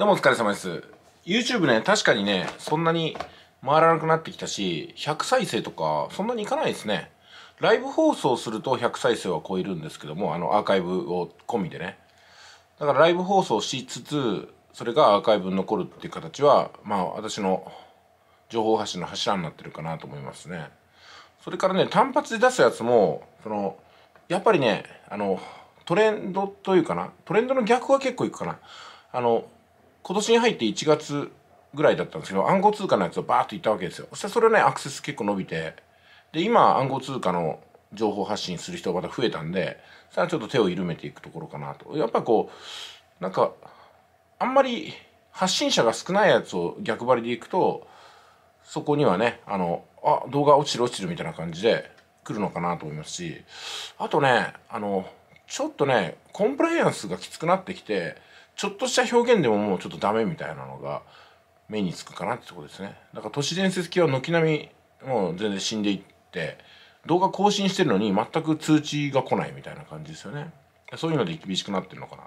どうもお疲れ様です。YouTube ね、確かにね、そんなに回らなくなってきたし、100再生とか、そんなにいかないですね。ライブ放送すると100再生は超えるんですけども、あの、アーカイブを込みでね。だからライブ放送しつつ、それがアーカイブに残るっていう形は、まあ、私の情報発信の柱になってるかなと思いますね。それからね、単発で出すやつも、その、やっぱりね、あの、トレンドというかな、トレンドの逆は結構いくかな。あの、今年に入って1月ぐらいだったんですけど暗号通貨のやつをバーッといったわけですよそしたらそれはねアクセス結構伸びてで今暗号通貨の情報発信する人がまた増えたんでさはちょっと手を緩めていくところかなとやっぱこうなんかあんまり発信者が少ないやつを逆張りでいくとそこにはねあのあ動画落ちる落ちるみたいな感じで来るのかなと思いますしあとねあのちょっとねコンプライアンスがきつくなってきてちょっとした表現でももうちょっとダメみたいなのが目につくかなってとこですねだから都市伝説系は軒並みもう全然死んでいって動画更新してるのに全く通知が来ないみたいな感じですよねそういうので厳しくなってるのかな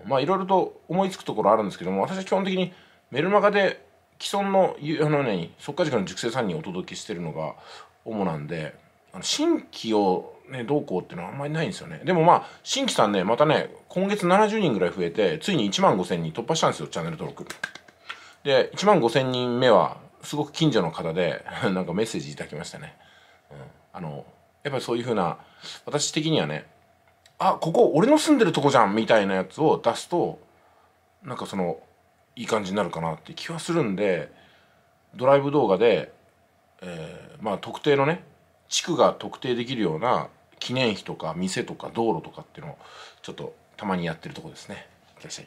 とまあいろいろと思いつくところあるんですけども私は基本的にメルマガで既存のあの、ね、か。時塾の熟成さんにお届けしてるのが主なんであの新規をね、どうこうっていうのはあんまりないんですよね。でもまあ、新規さんね、またね、今月70人ぐらい増えて、ついに1万5000人突破したんですよ、チャンネル登録。で、1万5000人目は、すごく近所の方で、なんかメッセージいただきましたね。うん、あの、やっぱりそういうふうな、私的にはね、あ、ここ俺の住んでるとこじゃんみたいなやつを出すと、なんかその、いい感じになるかなって気はするんで、ドライブ動画で、えー、まあ特定のね、地区が特定できるような記念碑とか店とか道路とかっていうのをちょっとたまにやってるとこですね。いらっしゃい。